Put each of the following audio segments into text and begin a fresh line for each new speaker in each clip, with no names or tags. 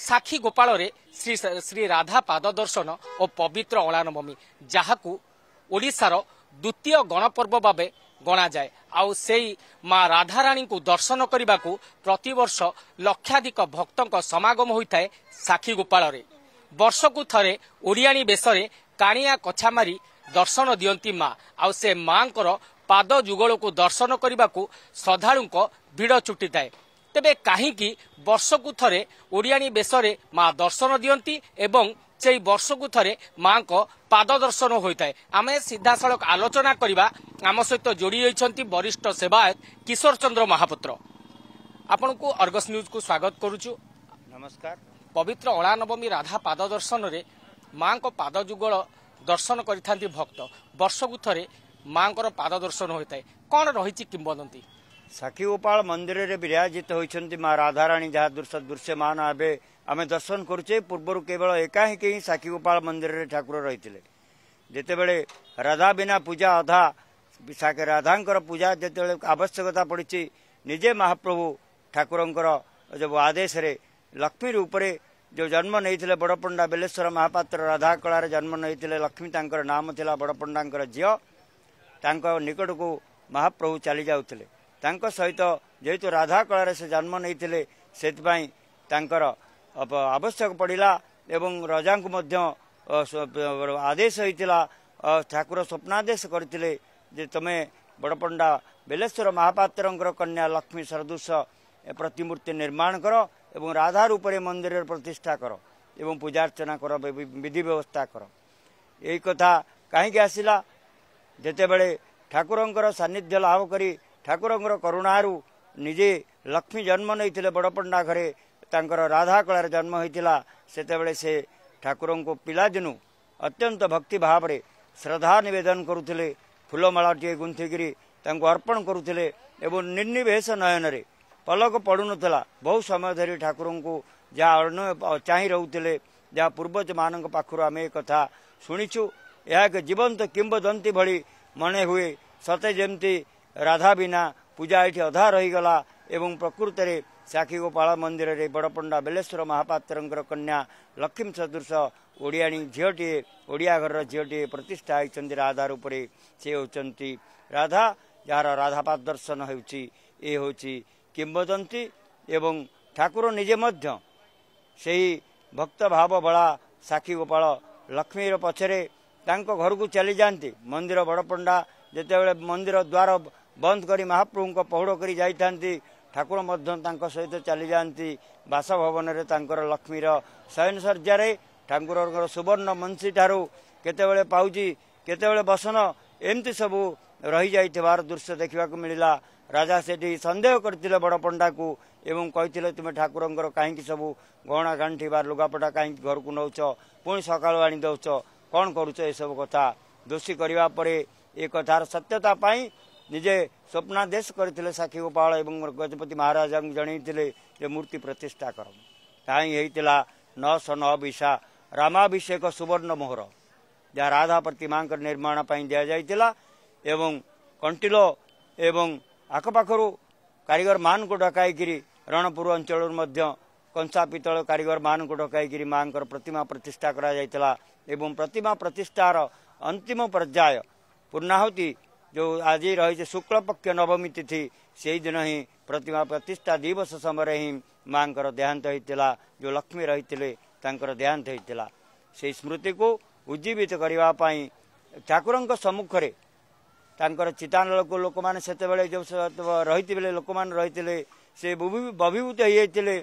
ସାକ୍ଷୀ ଗୋପାଳରେ ଶ୍ରୀ ଶ୍ରୀ ରାଧା ପାଦ ଦର୍ଶନ ଓ ପବିତ୍ର ଅଳାନବମୀ ଯାହାକୁ ଓଡ଼ିଶାର ଦ୍ୱିତୀୟ ଗଣପର୍ବ ଭାବେ ଗଣାଯାଏ ଆଉ ସେଇ ମା ରାଧାରାଣୀଙ୍କୁ ଦର୍ଶନ କରିବାକୁ ପ୍ରତିବର୍ଷ ଲକ୍ଷାଧିକ ଭକ୍ତଙ୍କ ସମାଗମ ହୋଇଥାଏ ସାକ୍ଷୀ ଗୋପାଳରେ ବର୍ଷକୁ ଥରେ ଓଡ଼ିଆଣୀ ବେଶରେ କାଣିଆ କଛା ମାରି ଦର୍ଶନ ଦିଅନ୍ତି ମା ଆଉ ସେ ମାଙ୍କର ପାଦ ଯୁଗଳକୁ ଦର୍ଶନ କରିବାକୁ ଶ୍ରଦ୍ଧାଳୁଙ୍କ ଭିଡ଼ ଚୁଟିଥାଏ ତେବେ କାହିଁକି ବର୍ଷକୁ ଥରେ ଓଡ଼ିଆଣୀ ବେଶରେ ମା ଦର୍ଶନ ଦିଅନ୍ତି ଏବଂ ସେହି ବର୍ଷକୁ ଥରେ ମାଙ୍କ ପାଦ ଦର୍ଶନ ହୋଇଥାଏ ଆମେ ସିଧାସଳଖ ଆଲୋଚନା କରିବା ଆମ ସହିତ ଯୋଡ଼ି ରହିଛନ୍ତି ବରିଷ୍ଠ ସେବାୟତ କିଶୋର ଚନ୍ଦ୍ର ମହାପାତ୍ର ଆପଣଙ୍କୁ ଅର୍ଗସ୍ ନ୍ୟୁଜ୍କୁ ସ୍ୱାଗତ କରୁଛୁ ନମସ୍କାର ପବିତ୍ର ଅଳାନବମୀ ରାଧା ପାଦ ଦର୍ଶନରେ ମାଙ୍କ ପାଦ ଯୁଗଳ ଦର୍ଶନ କରିଥାନ୍ତି ଭକ୍ତ ବର୍ଷକୁ ଥରେ ମାଙ୍କର ପାଦ ଦର୍ଶନ ହୋଇଥାଏ କ'ଣ ରହିଛି କିମ୍ବଦନ୍ତୀ
ସାକ୍ଷୀଗୋପାଳ ମନ୍ଦିରରେ ବିରାଜିତ ହୋଇଛନ୍ତି ମା ରାଧାରାଣୀ ଯାହା ଦୃଶ୍ୟ ଦୃଶ୍ୟମାନ ଏବେ ଆମେ ଦର୍ଶନ କରୁଛେ ପୂର୍ବରୁ କେବଳ ଏକାହିଁକି ହିଁ ସାକ୍ଷୀଗୋପାଳ ମନ୍ଦିରରେ ଠାକୁର ରହିଥିଲେ ଯେତେବେଳେ ରାଧା ବିନା ପୂଜା ଅଧା ରାଧାଙ୍କର ପୂଜା ଯେତେବେଳେ ଆବଶ୍ୟକତା ପଡ଼ିଛି ନିଜେ ମହାପ୍ରଭୁ ଠାକୁରଙ୍କର ଯେଉଁ ଆଦେଶରେ ଲକ୍ଷ୍ମୀ ରୂପରେ ଯେଉଁ ଜନ୍ମ ନେଇଥିଲେ ବଡ଼ପଣ୍ଡା ବେଲେଶ୍ୱର ମହାପାତ୍ର ରାଧାକଳାରେ ଜନ୍ମ ନେଇଥିଲେ ଲକ୍ଷ୍ମୀ ତାଙ୍କର ନାମ ଥିଲା ବଡ଼ପଣ୍ଡାଙ୍କର ଝିଅ ତାଙ୍କ ନିକଟକୁ ମହାପ୍ରଭୁ ଚାଲି ଯାଉଥିଲେ ତାଙ୍କ ସହିତ ଯେହେତୁ ରାଧା କଳାରେ ସେ ଜନ୍ମ ନେଇଥିଲେ ସେଥିପାଇଁ ତାଙ୍କର ଆବଶ୍ୟକ ପଡ଼ିଲା ଏବଂ ରଜାଙ୍କୁ ମଧ୍ୟ ଆଦେଶ ହୋଇଥିଲା ଠାକୁର ସ୍ୱପ୍ନାଦେଶ କରିଥିଲେ ଯେ ତୁମେ ବଡ଼ପଣ୍ଡା ବେଲେଶ୍ୱର ମହାପାତ୍ରଙ୍କର କନ୍ୟା ଲକ୍ଷ୍ମୀ ସରଦୃଶ ପ୍ରତିମୂର୍ତ୍ତି ନିର୍ମାଣ କର ଏବଂ ରାଧା ରୂପରେ ମନ୍ଦିରରେ ପ୍ରତିଷ୍ଠା କର ଏବଂ ପୂଜାର୍ଚ୍ଚନା କର ବିଧି ବ୍ୟବସ୍ଥା କର ଏହି କଥା କାହିଁକି ଆସିଲା ଯେତେବେଳେ ଠାକୁରଙ୍କର ସାନ୍ନିଧ୍ୟ ଲାଭ କରି ଠାକୁରଙ୍କର କରୁଣାରୁ ନିଜେ ଲକ୍ଷ୍ମୀ ଜନ୍ମ ନେଇଥିଲେ ବଡ଼ପଣ୍ଡା ଘରେ ତାଙ୍କର ରାଧା କଳାରେ ଜନ୍ମ ହୋଇଥିଲା ସେତେବେଳେ ସେ ଠାକୁରଙ୍କୁ ପିଲାଦିନୁ ଅତ୍ୟନ୍ତ ଭକ୍ତି ଭାବରେ ଶ୍ରଦ୍ଧା ନିବେଦନ କରୁଥିଲେ ଫୁଲମାଳଟିଏ ଗୁନ୍ଥିକିରି ତାଙ୍କୁ ଅର୍ପଣ କରୁଥିଲେ ଏବଂ ନିର୍ନିବେଶ ନୟନରେ ପଲକ ପଡ଼ୁନଥିଲା ବହୁ ସମୟ ଧରି ଠାକୁରଙ୍କୁ ଯାହା ଅନ୍ୟ ଚାହିଁ ରହୁଥିଲେ ଯାହା ପୂର୍ବଜମାନଙ୍କ ପାଖରୁ ଆମେ ଏ କଥା ଶୁଣିଛୁ ଏହା ଏକ ଜୀବନ୍ତ କିମ୍ବଦନ୍ତୀ ଭଳି ମନେ ହୁଏ ସତେ ଯେମିତି ରାଧା ବିନା ପୂଜା ଏଠି ଅଧା ରହିଗଲା ଏବଂ ପ୍ରକୃତରେ ସାକ୍ଷୀ ଗୋପାଳ ମନ୍ଦିରରେ ବଡ଼ପଣ୍ଡା ବେଲେଶ୍ୱର ମହାପାତ୍ରଙ୍କର କନ୍ୟା ଲକ୍ଷ୍ମୀ ସଦୃଶ ଓଡ଼ିଆଣୀ ଝିଅଟିଏ ଓଡ଼ିଆ ଘରର ଝିଅଟିଏ ପ୍ରତିଷ୍ଠା ହୋଇଛନ୍ତି ରାଧା ରୂପରେ ସେ ହେଉଛନ୍ତି ରାଧା ଯାହାର ରାଧାପାଦ ଦର୍ଶନ ହେଉଛି ଏ ହେଉଛି କିମ୍ବଦନ୍ତୀ ଏବଂ ଠାକୁର ନିଜେ ମଧ୍ୟ ସେହି ଭକ୍ତ ଭାବ ଭଳା ସାକ୍ଷୀ ଗୋପାଳ ଲକ୍ଷ୍ମୀର ପଛରେ ତାଙ୍କ ଘରକୁ ଚାଲିଯାଆନ୍ତି ମନ୍ଦିର ବଡ଼ପଣ୍ଡା ଯେତେବେଳେ ମନ୍ଦିର ଦ୍ୱାର ବନ୍ଦ କରି ମହାପ୍ରଭୁଙ୍କ ପହୁଡ଼ କରି ଯାଇଥାନ୍ତି ଠାକୁର ମଧ୍ୟ ତାଙ୍କ ସହିତ ଚାଲିଯାଆନ୍ତି ବାସଭବନରେ ତାଙ୍କର ଲକ୍ଷ୍ମୀର ଶୟନସର୍ଯ୍ୟାରେ ଠାକୁରଙ୍କର ସୁବର୍ଣ୍ଣ ମଞ୍ଚିଠାରୁ କେତେବେଳେ ପାଉଚି କେତେବେଳେ ବସନ ଏମିତି ସବୁ ରହିଯାଇଥିବାର ଦୃଶ୍ୟ ଦେଖିବାକୁ ମିଳିଲା ରାଜା ସେଠି ସନ୍ଦେହ କରିଥିଲେ ବଡ଼ ପଣ୍ଡାକୁ ଏବଂ କହିଥିଲେ ତୁମେ ଠାକୁରଙ୍କର କାହିଁକି ସବୁ ଗହଣା ଗାଣ୍ଠି ବା ଲୁଗାପଟା କାହିଁକି ଘରକୁ ନେଉଛ ପୁଣି ସକାଳୁ ଆଣିଦେଉଛ କ'ଣ କରୁଛ ଏସବୁ କଥା ଦୋଷୀ କରିବା ପରେ ଏ କଥାର ସତ୍ୟତା ପାଇଁ ନିଜେ ସ୍ୱପ୍ନାଦେଶ କରିଥିଲେ ସାକ୍ଷୀ ଗୋପାଳ ଏବଂ ଗଜପତି ମହାରାଜାଙ୍କୁ ଜଣେଇଥିଲେ ଯେ ମୂର୍ତ୍ତି ପ୍ରତିଷ୍ଠା କର କାହିଁ ହେଇଥିଲା ନଅଶହ ନଅ ବିଶା ରାମାଭିଷେକ ସୁବର୍ଣ୍ଣ ମୋହର ଯାହା ରାଧା ପ୍ରତିମାଙ୍କର ନିର୍ମାଣ ପାଇଁ ଦିଆଯାଇଥିଲା ଏବଂ କଣ୍ଟିଲ ଏବଂ ଆଖପାଖରୁ କାରିଗରମାନଙ୍କୁ ଡକାଇକିରି ରଣପୁର ଅଞ୍ଚଳରୁ ମଧ୍ୟ କଂସା ପିତ୍ତଳ କାରିଗରମାନଙ୍କୁ ଡକାଇକିରି ମାଙ୍କର ପ୍ରତିମା ପ୍ରତିଷ୍ଠା କରାଯାଇଥିଲା ଏବଂ ପ୍ରତିମା ପ୍ରତିଷ୍ଠାର ଅନ୍ତିମ ପର୍ଯ୍ୟାୟ ପୂର୍ଣ୍ଣାହୁତି ଯୋଉ ଆଜି ରହିଛି ଶୁକ୍ଳପକ୍ଷ ନବମୀ ତିଥି ସେଇଦିନ ହିଁ ପ୍ରତିମା ପ୍ରତିଷ୍ଠା ଦିବସ ସମୟରେ ହିଁ ମାଆଙ୍କର ଦେହାନ୍ତ ହୋଇଥିଲା ଯେଉଁ ଲକ୍ଷ୍ମୀ ରହିଥିଲେ ତାଙ୍କର ଦେହାନ୍ତ ହୋଇଥିଲା ସେଇ ସ୍ମୃତିକୁ ଉଜ୍ଜୀବିତ କରିବା ପାଇଁ ଠାକୁରଙ୍କ ସମ୍ମୁଖରେ ତାଙ୍କର ଚିତାନଳକୁ ଲୋକମାନେ ସେତେବେଳେ ଯେଉଁ ରହିଥିବେ ଲୋକମାନେ ରହିଥିଲେ ସେ ବଭିଭୂତ ହୋଇଯାଇଥିଲେ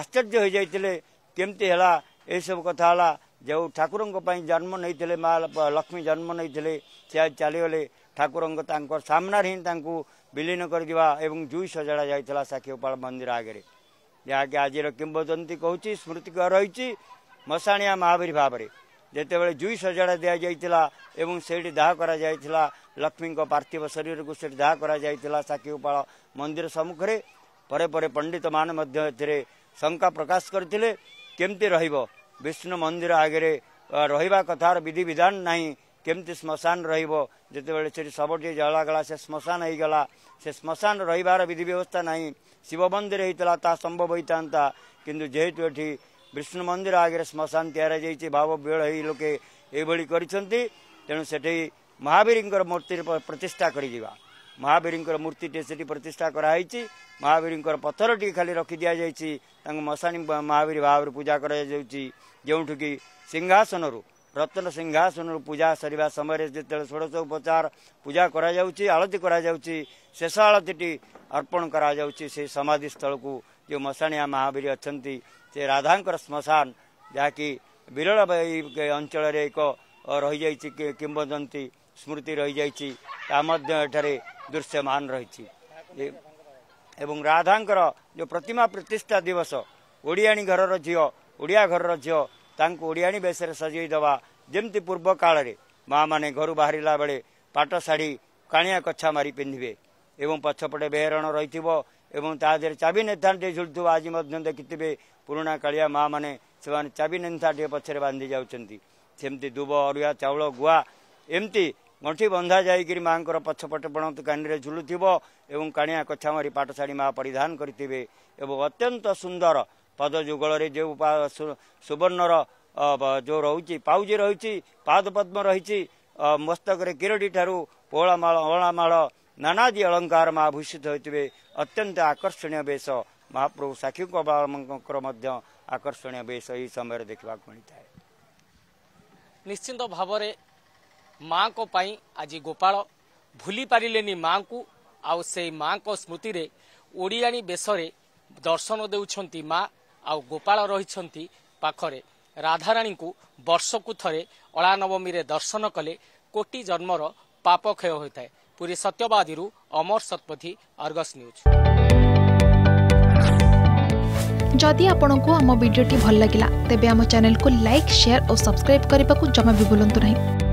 ଆଶ୍ଚର୍ଯ୍ୟ ହୋଇଯାଇଥିଲେ କେମିତି ହେଲା ଏସବୁ କଥା ହେଲା ଯେଉଁ ଠାକୁରଙ୍କ ପାଇଁ ଜନ୍ମ ନେଇଥିଲେ ମା ଲକ୍ଷ୍ମୀ ଜନ୍ମ ନେଇଥିଲେ ସେ ଚାଲିଗଲେ ଠାକୁରଙ୍କ ତାଙ୍କ ସାମ୍ନାରେ ହିଁ ତାଙ୍କୁ ବିଲୀନ କରିଦେବା ଏବଂ ଜୁଇ ସଜଡ଼ା ଯାଇଥିଲା ସାକ୍ଷୀଗୋପାଳ ମନ୍ଦିର ଆଗରେ ଯାହାକି ଆଜିର କିମ୍ବଦନ୍ତୀ କହୁଛି ସ୍ମୃତିକର ରହିଛି ମଶାଣିଆ ମହାବୀର ଭାବରେ ଯେତେବେଳେ ଜୁଇ ସଜଡ଼ା ଦିଆଯାଇଥିଲା ଏବଂ ସେଇଠି ଦାହ କରାଯାଇଥିଲା ଲକ୍ଷ୍ମୀଙ୍କ ପାର୍ଥିବ ଶରୀରକୁ ସେଠି ଦାହ କରାଯାଇଥିଲା ସାକ୍ଷୀଗୋପାଳ ମନ୍ଦିର ସମ୍ମୁଖରେ ପରେ ପରେ ପଣ୍ଡିତମାନେ ମଧ୍ୟ ଏଥିରେ ଶଙ୍କା ପ୍ରକାଶ କରିଥିଲେ କେମିତି ରହିବ ବିଷ୍ଣୁ ମନ୍ଦିର ଆଗରେ ରହିବା କଥାର ବିଧିବିଧାନ ନାହିଁ କେମିତି ଶ୍ମଶାନ ରହିବ ଯେତେବେଳେ ସେଠି ଶବଟିଏ ଜଳାଗଲା ସେ ଶ୍ମଶାନ ହେଇଗଲା ସେ ଶ୍ମଶାନ ରହିବାର ବିଧି ବ୍ୟବସ୍ଥା ନାହିଁ ଶିବ ମନ୍ଦିର ହେଇଥିଲା ତାହା ସମ୍ଭବ ହୋଇଥାନ୍ତା କିନ୍ତୁ ଯେହେତୁ ଏଠି ବିଷ୍ଣୁ ମନ୍ଦିର ଆଗରେ ଶ୍ମଶାନ ତିଆରି ହେଇଯାଇଛି ଭାବ ବିଳ ହେଇ ଲୋକେ ଏଭଳି କରିଛନ୍ତି ତେଣୁ ସେଠି ମହାବୀରଙ୍କର ମୂର୍ତ୍ତି ପ୍ରତିଷ୍ଠା କରିଯିବା ମହାବୀରଙ୍କର ମୂର୍ତ୍ତିଟିଏ ସେଠି ପ୍ରତିଷ୍ଠା କରାହେଇଛି ମହାବୀରଙ୍କର ପଥରଟିକୁ ଖାଲି ରଖି ଦିଆଯାଇଛି ତାଙ୍କୁ ମଶାଣୀ ମହାବୀର ଭାବରେ ପୂଜା କରାଯାଉଛି ଯେଉଁଠିକି ସିଂହାସନରୁ ରତ୍ନ ସିଂହାସନରୁ ପୂଜା ସରିବା ସମୟରେ ଯେତେବେଳେ ଷୋଡ଼ଶ ଉପଚାର ପୂଜା କରାଯାଉଛି ଆଳତି କରାଯାଉଛି ଶେଷ ଆଳତିଟି ଅର୍ପଣ କରାଯାଉଛି ସେ ସମାଧି ସ୍ଥଳକୁ ଯେଉଁ ମଶାଣିଆ ମହାବୀର ଅଛନ୍ତି ସେ ରାଧାଙ୍କର ଶ୍ମଶାନ ଯାହାକି ବିରଳ ଅଞ୍ଚଳରେ ଏକ ରହିଯାଇଛି କିମ୍ବଦନ୍ତୀ ସ୍ମୃତି ରହିଯାଇଛି ତା ମଧ୍ୟ ଏଠାରେ ଦୃଶ୍ୟମାନ ରହିଛି ଏବଂ ରାଧାଙ୍କର ଯେଉଁ ପ୍ରତିମା ପ୍ରତିଷ୍ଠା ଦିବସ ଓଡ଼ିଆଣୀ ଘରର ଝିଅ ଓଡ଼ିଆ ଘରର ଝିଅ ତାଙ୍କୁ ଓଡ଼ିଆଣୀ ବେଶରେ ସଜେଇ ଦେବା ଯେମିତି ପୂର୍ବ କାଳରେ ମା ମାନେ ଘରୁ ବାହାରିଲା ବେଳେ ପାଟ ଶାଢ଼ୀ କାଣିଆ କଛା ମାରି ପିନ୍ଧିବେ ଏବଂ ପଛପଟେ ବେହେରଣ ରହିଥିବ ଏବଂ ତା ଦେହରେ ଚାବି ନେଥାଟିଏ ଝୁଲୁଥିବ ଆଜି ମଧ୍ୟ ଦେଖିଥିବେ ପୁରୁଣା କାଳିଆ ମା ମାନେ ସେମାନେ ଚାବି ନେଥାଟିଏ ପଛରେ ବାନ୍ଧି ଯାଉଛନ୍ତି ସେମିତି ଦୁବ ଅରୁଆ ଚାଉଳ ଗୁଆ ଏମିତି ଗଣ୍ଠି ବନ୍ଧା ଯାଇକିରି ମାଙ୍କର ପଛପଟେ ବଣନ୍ତ କାନିରେ ଝୁଲୁଥିବ ଏବଂ କାଣିଆ କଛା ମାରି ପାଟ ଶାଢ଼ୀ ମା ପରିଧାନ କରିଥିବେ ଏବଂ ଅତ୍ୟନ୍ତ ସୁନ୍ଦର ପଦଯୁଗଳରେ ଯେଉଁ ସୁବର୍ଣ୍ଣର ଯେଉଁ ରହୁଛି ପାଉଜି ରହିଛି ପାଦ ପଦ୍ମ ରହିଛି ମସ୍ତକରେ କିରଡ଼ି ଠାରୁ ପୋଳାମାଳ ଅଳାମାଳ ନାନାଦି ଅଳଙ୍କାର ମା ଭୂଷିତ ହୋଇଥିବେ ଅତ୍ୟନ୍ତ ଆକର୍ଷଣୀୟ ବେଶ ମହାପ୍ରଭୁ ସାକ୍ଷୀଙ୍କ ବାଳଙ୍କର ମଧ୍ୟ ଆକର୍ଷଣୀୟ ବେଶ ଏହି ସମୟରେ ଦେଖିବାକୁ ମିଳିଥାଏ
ନିଶ୍ଚିନ୍ତ ଭାବରେ ମାଙ୍କ ପାଇଁ ଆଜି ଗୋପାଳ ଭୁଲି ପାରିଲେନି ମାଙ୍କୁ ଆଉ ସେଇ ମାଙ୍କ ସ୍ମୃତିରେ ଓଡ଼ିଆଣୀ ବେଶରେ ଦର୍ଶନ ଦେଉଛନ୍ତି ମା' आउ गोपा राधाराणीको वर्षको थोरै अला नवमी र दर्शन कले कोटी जन्मर पाप क्षय हुने पुरै सत्यवादी अमर शतपथी अर्गस न्युज जति आप भिडियो भागला तेह्र लयर जमा